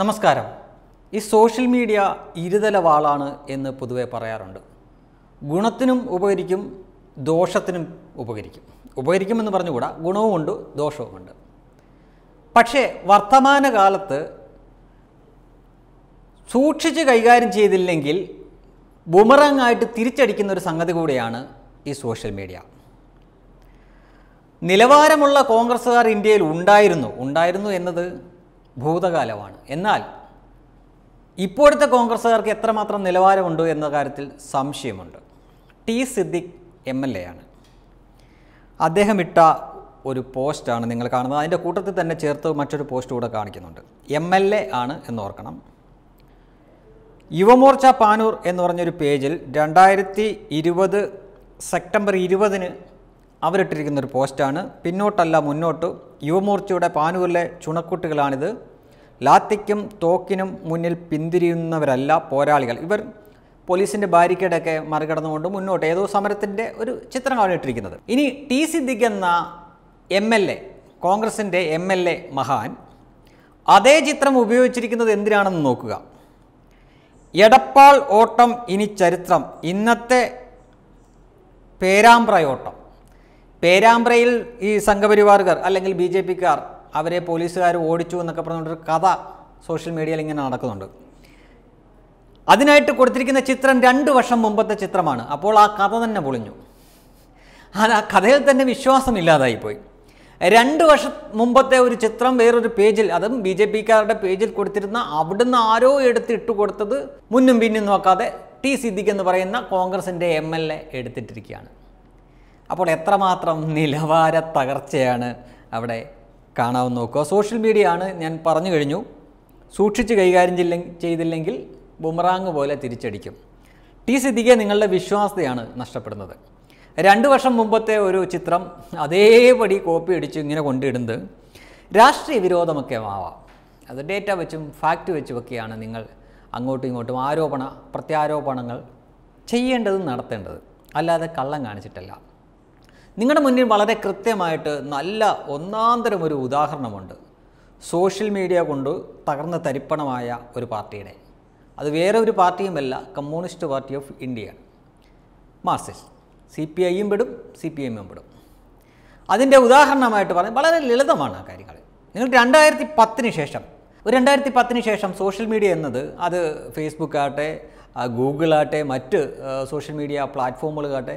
നമസ്കാരം ഈ social media ഇരുതല വാളാണ് എന്ന് പൊതുവെ പറയാറുണ്ട് ഗുണത്തിനും ഉപകരിക്കും ദോഷത്തിനും ഉപകരിക്കും ഉപകരിക്കുമെന്ന് പറഞ്ഞുകൂടാ ഗുണവുമുണ്ട് ദോഷവുമുണ്ട് പക്ഷേ വർത്തമാനകാലത്ത് സൂക്ഷിച്ച് കൈകാര്യം ചെയ്തില്ലെങ്കിൽ ബുമറങ്ങായിട്ട് തിരിച്ചടിക്കുന്ന ഒരു സംഗതി കൂടിയാണ് ഈ സോഷ്യൽ മീഡിയ നിലവാരമുള്ള കോൺഗ്രസ്സുകാർ ഇന്ത്യയിൽ ഉണ്ടായിരുന്നു ഉണ്ടായിരുന്നു എന്നത് ഭൂതകാലമാണ് എന്നാൽ ഇപ്പോഴത്തെ കോൺഗ്രസ്സുകാർക്ക് എത്രമാത്രം നിലവാരമുണ്ട് എന്ന കാര്യത്തിൽ സംശയമുണ്ട് T Siddique M L A ആണ് അദ്ദേഹം ഇട്ട ഒരു പോസ്റ്റാണ് നിങ്ങൾ കാണുന്നത് അതിൻ്റെ കൂട്ടത്തിൽ തന്നെ ചേർത്ത് മറ്റൊരു പോസ്റ്റ് കൂടെ കാണിക്കുന്നുണ്ട് എം എൽ എ ആണ് എന്നോർക്കണം യുവമോർച്ച പാനൂർ എന്ന് പറഞ്ഞൊരു പേജിൽ രണ്ടായിരത്തി ഇരുപത് സെപ്റ്റംബർ ഇരുപതിന് അവരിട്ടിരിക്കുന്ന ഒരു പോസ്റ്റാണ് പിന്നോട്ടല്ല മുന്നോട്ട് യുവമോർച്ചയുടെ പാനൂരിലെ ചുണക്കുട്ടികളാണിത് ലാത്തിക്കും തോക്കിനും മുന്നിൽ പിന്തിരിയുന്നവരല്ല പോരാളികൾ ഇവർ പോലീസിൻ്റെ ബാരിക്കേഡൊക്കെ മറികടന്നുകൊണ്ട് മുന്നോട്ട് ഏതോ സമരത്തിൻ്റെ ഒരു ചിത്രമാണ് ഇട്ടിരിക്കുന്നത് ഇനി ടി സിദ്ദിഖ് എന്ന എം എൽ എ കോൺഗ്രസിൻ്റെ എം എൽ എ മഹാൻ അതേ ചിത്രം ഉപയോഗിച്ചിരിക്കുന്നത് എന്തിനാണെന്ന് നോക്കുക എടപ്പാൾ ഓട്ടം ഇനി ചരിത്രം ഇന്നത്തെ പേരാമ്പ്രയോട്ടം പേരാമ്പ്രയിൽ ഈ സംഘപരിവാറുകാർ അല്ലെങ്കിൽ ബി ജെ പിക്കാർ അവരെ പോലീസുകാർ ഓടിച്ചു എന്നൊക്കെ പറഞ്ഞുകൊണ്ടൊരു കഥ സോഷ്യൽ മീഡിയയിൽ ഇങ്ങനെ നടക്കുന്നുണ്ട് അതിനായിട്ട് കൊടുത്തിരിക്കുന്ന ചിത്രം രണ്ട് വർഷം മുമ്പത്തെ ചിത്രമാണ് അപ്പോൾ ആ കഥ തന്നെ പൊളിഞ്ഞു ആ കഥയിൽ തന്നെ വിശ്വാസമില്ലാതായിപ്പോയി രണ്ട് വർഷം മുമ്പത്തെ ഒരു ചിത്രം വേറൊരു പേജിൽ അതും ബി ജെ പിക്കാരുടെ പേജിൽ കൊടുത്തിരുന്ന അവിടുന്ന് ആരോ എടുത്ത് ഇട്ട് കൊടുത്തത് മുന്നും പിന്നും നോക്കാതെ ടി സിദ്ദിഖ് എന്ന് പറയുന്ന കോൺഗ്രസിൻ്റെ എം എൽ എ എടുത്തിട്ടിരിക്കുകയാണ് അപ്പോൾ എത്രമാത്രം നിലവാര തകർച്ചയാണ് അവിടെ കാണാവുന്ന നോക്കുക സോഷ്യൽ മീഡിയ ആണ് ഞാൻ പറഞ്ഞു കഴിഞ്ഞു സൂക്ഷിച്ച് കൈകാര്യം ചെയ്തില്ലെങ്കിൽ ബുമറാങ് പോലെ തിരിച്ചടിക്കും ടി സിദ്ധിക്കെ നിങ്ങളുടെ വിശ്വാസ്യതയാണ് നഷ്ടപ്പെടുന്നത് രണ്ട് വർഷം മുമ്പത്തെ ഒരു ചിത്രം അതേപടി കോപ്പി അടിച്ച് ഇങ്ങനെ കൊണ്ടിടുന്നത് രാഷ്ട്രീയ വിരോധമൊക്കെ ആവാം അത് ഡേറ്റ വെച്ചും ഫാക്റ്റ് വെച്ചുമൊക്കെയാണ് നിങ്ങൾ അങ്ങോട്ടും ഇങ്ങോട്ടും ആരോപണ പ്രത്യാരോപണങ്ങൾ ചെയ്യേണ്ടതും നടത്തേണ്ടത് അല്ലാതെ കള്ളം കാണിച്ചിട്ടല്ല നിങ്ങളുടെ മുന്നിൽ വളരെ കൃത്യമായിട്ട് നല്ല ഒന്നാന്തരം ഒരു ഉദാഹരണമുണ്ട് സോഷ്യൽ മീഡിയ കൊണ്ട് തകർന്ന തരിപ്പണമായ ഒരു പാർട്ടിയുടെ അത് വേറെ ഒരു പാർട്ടിയുമല്ല Communist Party of India Marxist C P ഐയും പെടും സി പി എമ്മും പെടും അതിൻ്റെ ഉദാഹരണമായിട്ട് പറഞ്ഞാൽ വളരെ ലളിതമാണ് ആ കാര്യങ്ങൾ നിങ്ങൾ രണ്ടായിരത്തി പത്തിന് ശേഷം ഒരു രണ്ടായിരത്തി പത്തിന് ശേഷം സോഷ്യൽ മീഡിയ എന്നത് അത് ഫേസ്ബുക്ക് ആകട്ടെ ഗൂഗിളാകട്ടെ മറ്റ് സോഷ്യൽ മീഡിയ പ്ലാറ്റ്ഫോമുകളാകട്ടെ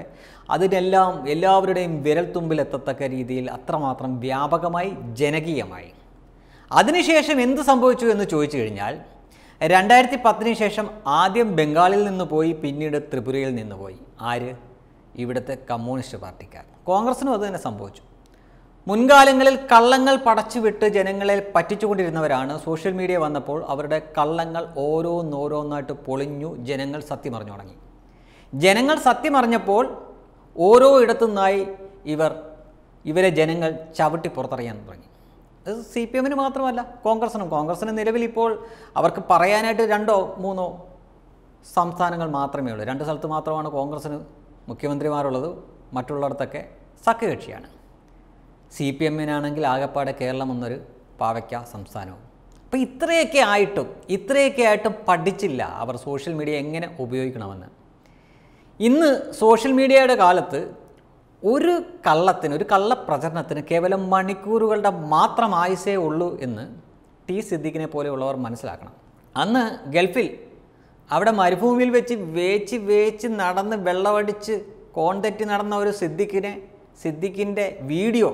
അതിനെല്ലാം എല്ലാവരുടെയും വിരൽത്തുമ്പിൽ എത്തത്തക്ക രീതിയിൽ അത്രമാത്രം വ്യാപകമായി ജനകീയമായി അതിനുശേഷം എന്ത് സംഭവിച്ചു എന്ന് ചോദിച്ചു കഴിഞ്ഞാൽ രണ്ടായിരത്തി പത്തിന് ശേഷം ആദ്യം ബംഗാളിൽ നിന്ന് പോയി പിന്നീട് ത്രിപുരയിൽ നിന്ന് പോയി ആര് ഇവിടുത്തെ കമ്മ്യൂണിസ്റ്റ് പാർട്ടിക്കാർ കോൺഗ്രസ്സിനും അത് തന്നെ സംഭവിച്ചു മുൻകാലങ്ങളിൽ കള്ളങ്ങൾ പടച്ചുവിട്ട് ജനങ്ങളെ പറ്റിച്ചുകൊണ്ടിരുന്നവരാണ് സോഷ്യൽ മീഡിയ വന്നപ്പോൾ അവരുടെ കള്ളങ്ങൾ ഓരോന്നോരോന്നായിട്ട് പൊളിഞ്ഞു ജനങ്ങൾ സത്യമറിഞ്ഞു തുടങ്ങി ജനങ്ങൾ സത്യമറിഞ്ഞപ്പോൾ ഓരോ ഇടത്തു നിന്നായി ഇവർ ഇവരെ ജനങ്ങൾ ചവിട്ടി പുറത്തറിയാൻ തുടങ്ങി അത് സി പി എമ്മിന് മാത്രമല്ല കോൺഗ്രസിനും കോൺഗ്രസിന് നിലവിൽ ഇപ്പോൾ അവർക്ക് പറയാനായിട്ട് രണ്ടോ മൂന്നോ സംസ്ഥാനങ്ങൾ മാത്രമേ ഉള്ളൂ രണ്ട് സ്ഥലത്ത് മാത്രമാണ് കോൺഗ്രസിന് മുഖ്യമന്ത്രിമാരുള്ളത് മറ്റുള്ളിടത്തൊക്കെ സഖ്യകക്ഷിയാണ് സി പി എമ്മിനാണെങ്കിൽ ആകെപ്പാടെ കേരളം എന്നൊരു പാവയ്ക്ക സംസ്ഥാനവും അപ്പോൾ ഇത്രയൊക്കെ ആയിട്ടും ഇത്രയൊക്കെ ആയിട്ടും പഠിച്ചില്ല അവർ സോഷ്യൽ മീഡിയ എങ്ങനെ ഉപയോഗിക്കണമെന്ന് ഇന്ന് സോഷ്യൽ മീഡിയയുടെ കാലത്ത് ഒരു കള്ളത്തിന് ഒരു കള്ളപ്രചരണത്തിന് കേവലം മണിക്കൂറുകളുടെ മാത്രം ആയുസേ ഉള്ളൂ എന്ന് ടി സിദ്ദിഖിനെ പോലെയുള്ളവർ മനസ്സിലാക്കണം അന്ന് ഗൾഫിൽ അവിടെ മരുഭൂമിയിൽ വെച്ച് വേച്ച് വേച്ച് നടന്ന് വെള്ളമടിച്ച് കോൺതെറ്റി നടന്ന ഒരു സിദ്ദിഖിനെ സിദ്ദിഖിൻ്റെ വീഡിയോ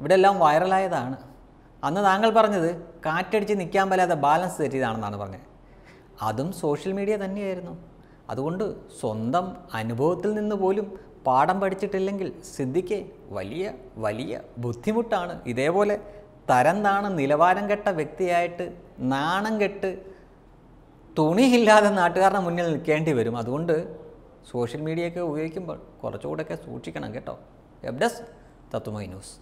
ഇവിടെ എല്ലാം വൈറലായതാണ് അന്ന് താങ്കൾ പറഞ്ഞത് കാറ്റടിച്ച് നിൽക്കാൻ പറ്റാതെ ബാലൻസ് തെറ്റിയതാണെന്നാണ് പറഞ്ഞത് അതും സോഷ്യൽ മീഡിയ തന്നെയായിരുന്നു അതുകൊണ്ട് സ്വന്തം അനുഭവത്തിൽ നിന്ന് പോലും പാഠം പഠിച്ചിട്ടില്ലെങ്കിൽ സിദ്ധിക്ക് വലിയ വലിയ ബുദ്ധിമുട്ടാണ് ഇതേപോലെ തരം താണ് നിലവാരം കെട്ട വ്യക്തിയായിട്ട് നാണം കെട്ട് തുണിയില്ലാതെ നാട്ടുകാരുടെ മുന്നിൽ നിൽക്കേണ്ടി വരും അതുകൊണ്ട് സോഷ്യൽ മീഡിയയൊക്കെ ഉപയോഗിക്കുമ്പോൾ കുറച്ചുകൂടെയൊക്കെ സൂക്ഷിക്കണം കേട്ടോ വെബ് だと思います。